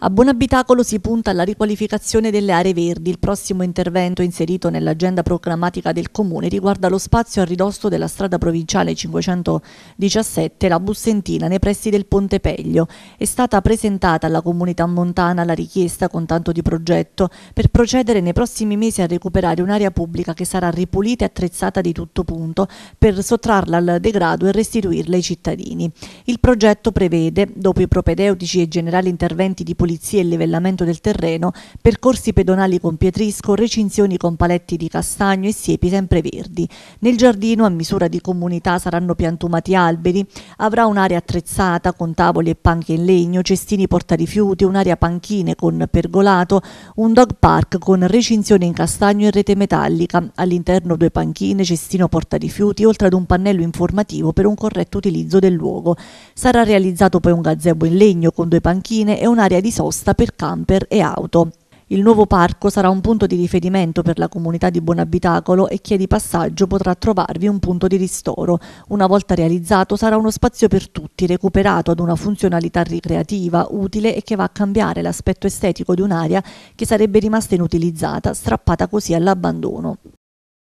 A Buonabitacolo si punta alla riqualificazione delle aree verdi. Il prossimo intervento inserito nell'agenda programmatica del Comune riguarda lo spazio a ridosso della strada provinciale 517, la Bussentina, nei pressi del Ponte Peglio. È stata presentata alla comunità montana la richiesta con tanto di progetto per procedere nei prossimi mesi a recuperare un'area pubblica che sarà ripulita e attrezzata di tutto punto per sottrarla al degrado e restituirla ai cittadini. Il progetto prevede, dopo i propedeutici e generali interventi di pulizia, pulizia e livellamento del terreno, percorsi pedonali con pietrisco, recinzioni con paletti di castagno e siepi sempreverdi. Nel giardino, a misura di comunità, saranno piantumati alberi, avrà un'area attrezzata con tavoli e panche in legno, cestini portarifiuti, un'area panchine con pergolato, un dog park con recinzione in castagno e rete metallica, all'interno due panchine, cestino portarifiuti, oltre ad un pannello informativo per un corretto utilizzo del luogo. Sarà realizzato poi un gazebo in legno con due panchine e un'area di sosta per camper e auto. Il nuovo parco sarà un punto di riferimento per la comunità di Buonabitacolo e chi è di passaggio potrà trovarvi un punto di ristoro. Una volta realizzato sarà uno spazio per tutti, recuperato ad una funzionalità ricreativa, utile e che va a cambiare l'aspetto estetico di un'area che sarebbe rimasta inutilizzata, strappata così all'abbandono.